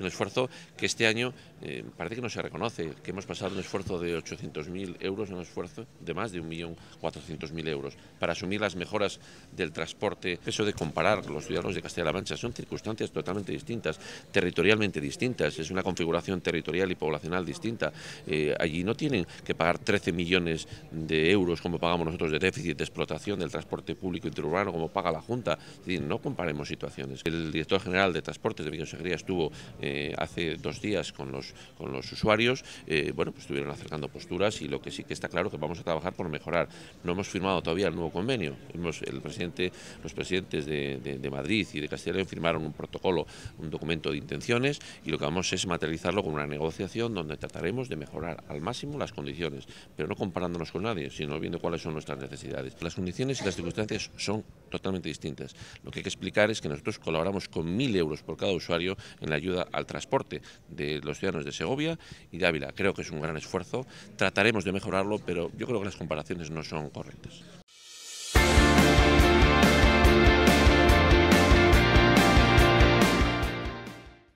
un esfuerzo que este año eh, parece que no se reconoce, que hemos pasado un esfuerzo de 800.000 euros a un esfuerzo de más de 1.400.000 euros para asumir las mejoras del transporte. Eso de comparar los ciudadanos de Castilla-La Mancha son circunstancias totalmente distintas, territorialmente distintas, es una configuración territorial y poblacional distinta. Eh, allí no tienen que pagar 13 millones de euros como pagamos nosotros de déficit de explotación del transporte público interurbano como paga la Junta. Es decir, no comparemos situaciones. El director general de Transportes de mi consejería estuvo eh, eh, hace dos días con los, con los usuarios, eh, bueno, pues estuvieron acercando posturas y lo que sí que está claro es que vamos a trabajar por mejorar. No hemos firmado todavía el nuevo convenio. Hemos, el los presidentes de, Madrid y de Castilla y firmaron un protocolo, un documento de intenciones y lo que vamos es materializarlo con una negociación donde trataremos de mejorar al máximo las condiciones, pero no comparándonos con nadie, sino viendo cuáles son nuestras necesidades. Las condiciones y las circunstancias son totalmente distintas. Lo que hay que explicar es que nosotros colaboramos con mil euros por cada usuario en la ayuda al transporte de los ciudadanos de Segovia y de Ávila. Creo que es un gran esfuerzo. Trataremos de mejorarlo, pero yo creo que las comparaciones no son correctas.